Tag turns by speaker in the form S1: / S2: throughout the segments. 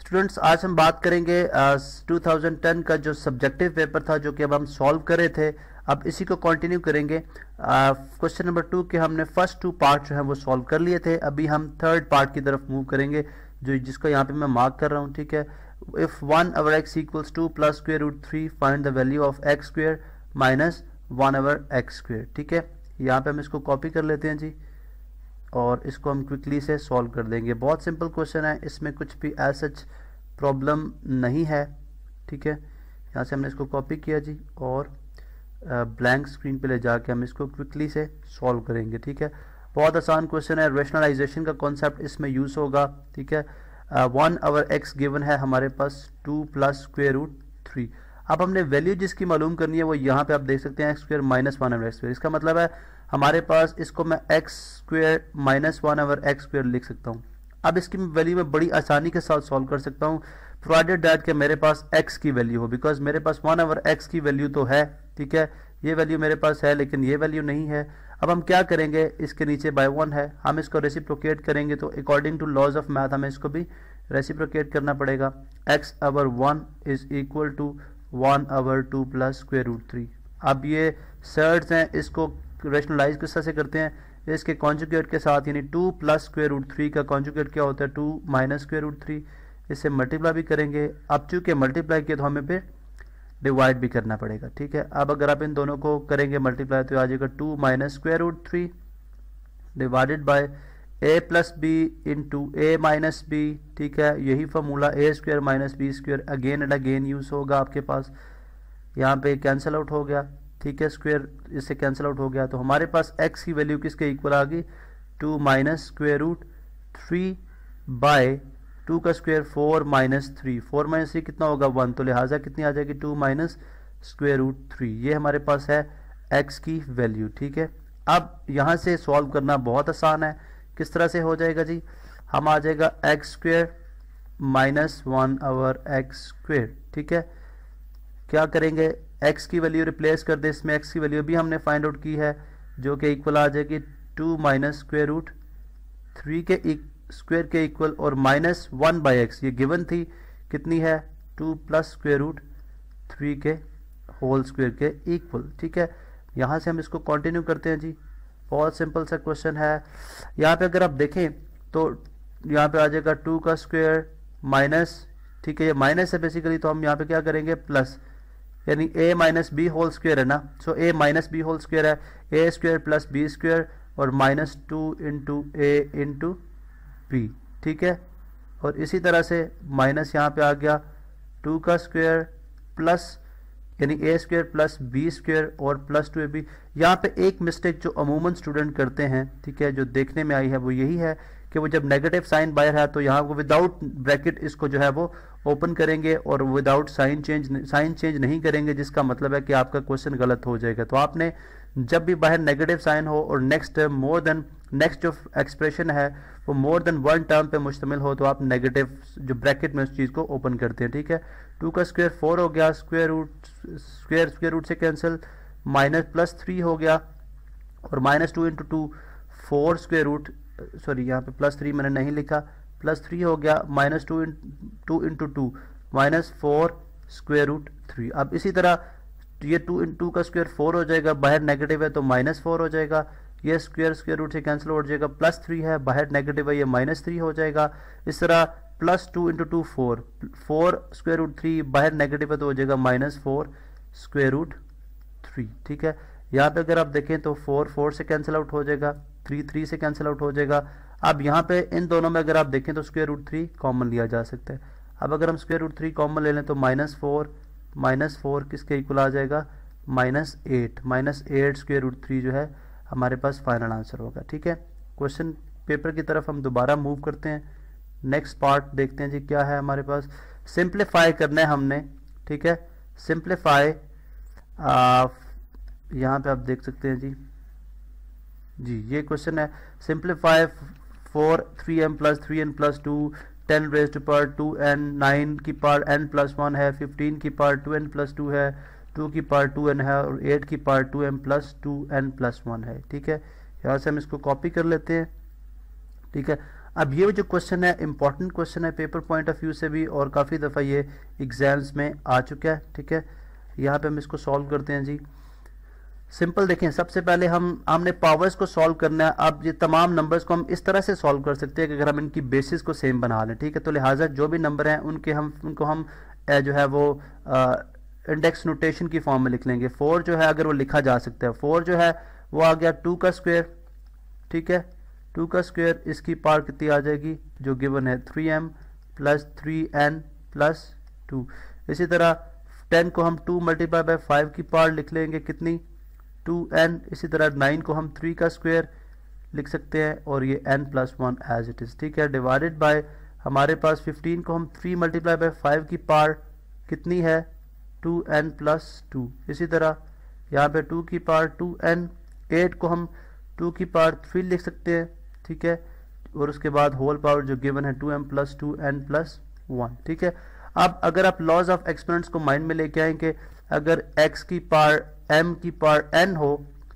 S1: students आज हम बात करेंगे टू थाउजेंड टेन का जो सब्जेक्टिव पेपर था जो कि अब हम सॉल्व करे थे अब इसी को कंटिन्यू करेंगे क्वेश्चन नंबर टू के हमने फर्स्ट टू पार्ट जो है वो सॉल्व कर लिए थे अभी हम थर्ड पार्ट की तरफ मूव करेंगे जो जिसको यहाँ पे मैं मार्क कर रहा हूँ ठीक है if one over x equals two plus square root three find the value of x square minus one over x square ठीक है यहाँ पे हम इसको कॉपी कर लेते हैं जी और इसको हम क्विकली से सॉल्व कर देंगे बहुत सिंपल क्वेश्चन है इसमें कुछ भी एज सच प्रॉब्लम नहीं है ठीक है यहाँ से हमने इसको कॉपी किया जी और ब्लैंक स्क्रीन पे ले जाके हम इसको क्विकली से सॉल्व करेंगे ठीक है बहुत आसान क्वेश्चन है रेशनलाइजेशन का कॉन्सेप्ट इसमें यूज़ होगा ठीक है वन आवर एक्स गिवन है हमारे पास two plus square root three अब हमने वैल्यू जिसकी मालूम करनी है वो यहाँ पे आप देख सकते हैं x square minus one over x इसका मतलब है हमारे पास इसको मैं x square minus one over x square लिख सकता हूँ अब इसकी वैल्यू मैं बड़ी आसानी के साथ सॉल्व कर सकता हूँ प्रोवाइडेड डैट के मेरे पास एक्स की वैल्यू हो बिकॉज मेरे पास वन ओवर एक्स की वैल्यू तो है ठीक है ये वैल्यू मेरे पास है लेकिन ये वैल्यू नहीं है अब हम क्या करेंगे इसके नीचे बाय वन है हम इसको रेसिप्रोकेट करेंगे तो according to laws of math हमें इसको भी रेसिप्रोकेट करना पड़ेगा x over one is equal to one over two plus square root three अब ये सर्ट्स हैं इसको रेशनलाइज किस तरह से करते हैं इसके कॉन्जुकेट के साथ यानी two plus square root three का कॉन्जुकेट क्या होता है two minus square root three इसे मल्टीप्लाई भी करेंगे अब चूंकि मल्टीप्लाई किए तो हमें पे डिवाइड भी करना पड़ेगा ठीक है अब अगर आप इन दोनों को करेंगे मल्टीप्लाई तो आ जाएगा two minus square root three divided by a plus b into a minus b ठीक है यही formula a square minus b square again and again use होगा आपके पास यहाँ पे कैंसिल आउट हो गया ठीक है स्क्वेयर इससे कैंसिल आउट हो गया तो हमारे पास एक्स की वैल्यू किसके इक्वल आ गई two minus square root three by two का square four minus three four minus three कितना होगा वन तो लिहाजा कितनी आ जाएगी two minus square root three ये हमारे पास है एक्स की वैल्यू ठीक है अब यहाँ से सॉल्व करना बहुत आसान है किस तरह से हो जाएगा जी हम आ जाएगा x square minus one over x square ठीक है क्या करेंगे एक्स की वैल्यू रिप्लेस कर दे इसमें एक्स की वैल्यू भी हमने फाइंड आउट की है जो कि इक्वल आ जाएगी two minus square root three के स्क्वेयर e- के इक्वल और माइनस वन बाई एक्स ये गिवन थी कितनी है two plus square root three के होल स्क्वेयर के इक्वल ठीक है यहाँ से हम इसको कंटिन्यू करते हैं जी बहुत सिंपल सा क्वेश्चन है यहाँ पे अगर आप देखें तो यहाँ पे आ जाएगा टू का स्क्वेयर माइनस ठीक है ये माइनस है बेसिकली तो हम यहाँ पे क्या करेंगे प्लस यानी a minus b whole square है ना so a minus b whole square है a square plus b square और minus two into a into b ठीक है और इसी तरह से माइनस यहाँ पे आ गया टू का स्क्वेयर प्लस यानी a square plus b square और प्लस टू ए बी यहाँ पर एक मिस्टेक जो अमूमन स्टूडेंट करते हैं ठीक है जो देखने में आई है वो यही है कि वो जब नेगेटिव साइन बाहर है तो यहाँ वो विदाउट ब्रैकेट इसको जो है वो ओपन करेंगे और without sign change sign change नहीं करेंगे जिसका मतलब है कि आपका क्वेश्चन गलत हो जाएगा तो आपने जब भी बाहर नेगेटिव साइन हो और नेक्स्ट मोर देन नेक्स्ट जो एक्सप्रेशन है वो मोर देन वन टर्म पे मुश्तमिल हो तो आप नेगेटिव जो ब्रैकेट में उस चीज़ को ओपन करते हैं ठीक है टू का स्क्वेयर फोर हो गया square root square square root से कैंसिल माइनस प्लस थ्री हो गया और minus two into two four square root sorry यहाँ पे प्लस थ्री मैंने नहीं लिखा प्लस थ्री हो गया minus two in two into two minus four square root three अब इसी तरह ये टू इन टू का स्क्वेयर फोर हो जाएगा बाहर नेगेटिव है तो माइनस फोर हो जाएगा ये स्क्वेयर स्क्वेयर रूट से कैंसिल हो जाएगा प्लस थ्री है बाहर नेगेटिव है ये माइनस थ्री हो जाएगा इस तरह plus two into two four four square root three बाहर नेगेटिव है तो हो जाएगा minus four square root three ठीक है यहाँ पे अगर आप देखें तो फोर फोर से कैंसिल आउट हो जाएगा थ्री थ्री से कैंसिल आउट हो जाएगा अब यहाँ पे इन दोनों में अगर आप देखें तो स्क्वेयर रूट थ्री कॉमन लिया जा सकता है अब अगर हम स्क्वेयर रूट थ्री कॉमन ले लें तो माइनस फोर माइनस फोर किसके इक्वल आ जाएगा minus eight minus eight square root three जो है हमारे पास फाइनल आंसर होगा ठीक है क्वेश्चन पेपर की तरफ हम दोबारा मूव करते हैं नेक्स्ट पार्ट देखते हैं जी क्या है हमारे पास सिंप्लीफाई करना है हमने ठीक है सिंप्लीफाई यहाँ पे आप देख सकते हैं जी जी ये क्वेश्चन है simplify four three m plus three n plus two ten rest पर टू एन नाइन की पार एन प्लस वन है फिफ्टीन की power two n plus two है टू की पार टू एन है और एट की power two m plus two n plus one है ठीक है यहाँ से हम इसको कॉपी कर लेते हैं ठीक है अब ये जो क्वेश्चन है इंपॉर्टेंट क्वेश्चन है पेपर पॉइंट ऑफ व्यू से भी और काफ़ी दफ़ा ये एग्जाम्स में आ चुका है ठीक है यहाँ पे हम इसको सॉल्व करते हैं जी सिंपल देखें सबसे पहले हम हमने पावर्स को सॉल्व करना है अब ये तमाम नंबर्स को हम इस तरह से सॉल्व कर सकते हैं कि अगर हम इनकी बेसिस को सेम बना लें ठीक है तो लिहाजा जो भी नंबर हैं उनके हम उनको हम जो है वो इंडेक्स नोटेशन की फॉर्म में लिख लेंगे फोर जो है अगर वो लिखा जा सकता है फोर जो है वो आ गया टू का स्क्वेयर ठीक है टू का स्क्वेयर इसकी पार कितनी आ जाएगी जो गिवन है three m plus three n plus two इसी तरह टेन को हम टू मल्टीप्लाई बाई फाइव की पार लिख लेंगे कितनी टू एन इसी तरह नाइन को हम थ्री का स्क्वायर लिख सकते हैं और ये n plus one as it is ठीक है डिवाइडेड बाय हमारे पास फिफ्टीन को हम थ्री मल्टीप्लाई बाय फाइव की पार कितनी है टू एन प्लस टू इसी तरह यहाँ पे टू की पार टू एन एट को हम टू की पार थ्री लिख सकते हैं ठीक है और उसके बाद होल पावर जो गिवन है two m plus two n plus one ठीक है अब अगर आप लॉज ऑफ एक्सपेरेंट्स को माइंड में लेके आएंगे कि अगर एक्स की पार एम की पावर एन हो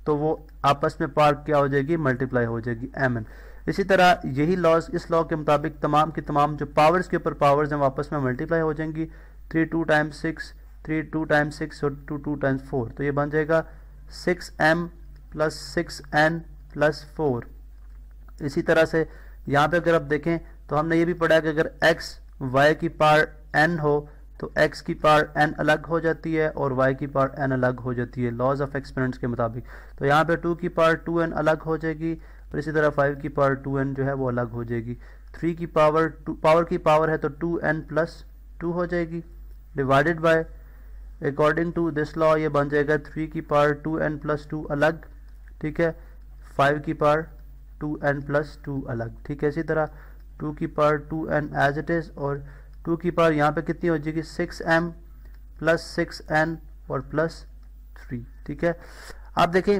S1: तो वो आपस में पार क्या हो जाएगी मल्टीप्लाई हो जाएगी एम एन इसी तरह यही लॉज इस लॉ के मुताबिक तमाम की तमाम जो पावर्स के ऊपर पावर्स हैं वो आपस में मल्टीप्लाई हो जाएंगी three two times six three two times six और टू टू टाइम्स फोर तो ये बन जाएगा six m plus six n plus four इसी तरह से यहाँ पे अगर आप देखें तो हमने ये भी पढ़ा कि अगर एक्स वाई की पावर एन हो तो x की पार n अलग हो जाती है और y की पार n अलग हो जाती है लॉज ऑफ एक्सपेरेंट्स के मुताबिक तो यहाँ पे 2 की पार 2n अलग हो जाएगी और इसी तरह 5 की टू 2n जो है वो अलग हो जाएगी 3 की पावर पावर की पावर है तो 2n प्लस टू हो जाएगी divided by according to this law ये बन जाएगा 3 की टू 2n प्लस टू अलग ठीक है 5 की टू 2n प्लस टू अलग ठीक है इसी तरह 2 की two 2n as it is और टू की पावर यहाँ पे कितनी हो जाएगी six m plus six n और प्लस थ्री ठीक है आप देखें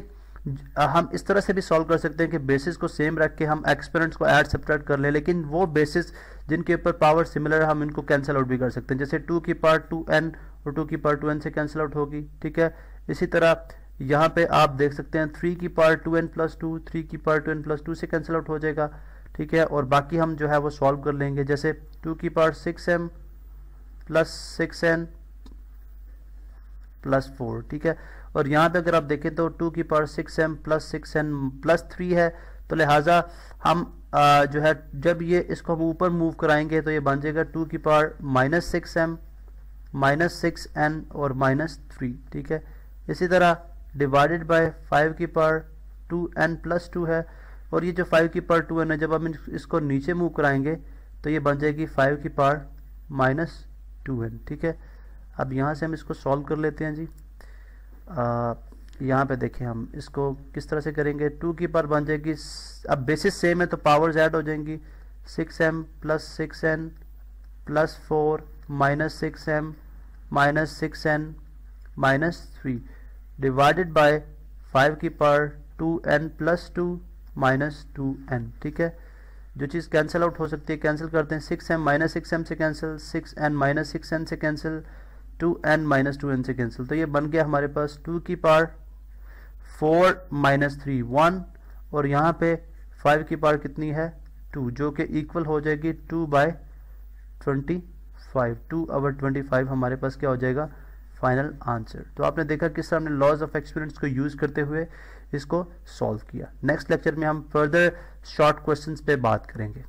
S1: हम इस तरह से भी सॉल्व कर सकते हैं कि बेसिस को सेम रख के हम एक्सपेरेंट्स को ऐड सेपरेट कर लें लेकिन वो बेसिस जिनके ऊपर पावर सिमिलर है हम इनको कैंसिल आउट भी कर सकते हैं जैसे टू की पावर टू एन और टू की पावर टू एन से कैंसिल आउट होगी ठीक है इसी तरह यहाँ पे आप देख सकते हैं थ्री की power two n plus two three की power two n plus two से कैंसिल आउट हो जाएगा ठीक है और बाकी हम जो है वो सॉल्व कर लेंगे जैसे टू की power six m plus six n plus four ठीक है और यहाँ पे अगर आप देखें तो टू की power six m plus six n plus three है तो लिहाजा हम आ, जो है जब ये इसको हम ऊपर मूव कराएंगे तो ये बन जाएगा टू की power minus six M minus six n और माइनस थ्री ठीक है इसी तरह डिवाइडेड बाय फाइव की power two n plus two है और ये जो फाइव की पार टू है ना जब हम इसको नीचे मूव कराएंगे तो ये बन जाएगी फाइव की पार माइनस टू एन ठीक है अब यहाँ से हम इसको सॉल्व कर लेते हैं जी यहाँ पे देखें हम इसको किस तरह से करेंगे टू की पार बन जाएगी अब बेसिस सेम है तो पावर्स ऐड हो जाएंगी six m plus six n plus four minus six M minus six N minus three divided by five की power two n plus two minus two n ठीक है जो चीज़ कैंसिल आउट हो सकती है कैंसिल करते हैं six M minus six M से cancel six N minus six N से cancel two N minus two N से कैंसिल तो ये बन गया हमारे पास टू की पार फोर माइनस थ्री वन और यहाँ पे फाइव की पार कितनी है टू जो कि इक्वल हो जाएगी two by twenty five two over twenty five हमारे पास क्या हो जाएगा फाइनल आंसर तो आपने देखा किस तरह हमने लॉज ऑफ एक्सपीरियंस को यूज़ करते हुए इसको सॉल्व किया नेक्स्ट लेक्चर में हम फर्दर शॉर्ट क्वेश्चंस पे बात करेंगे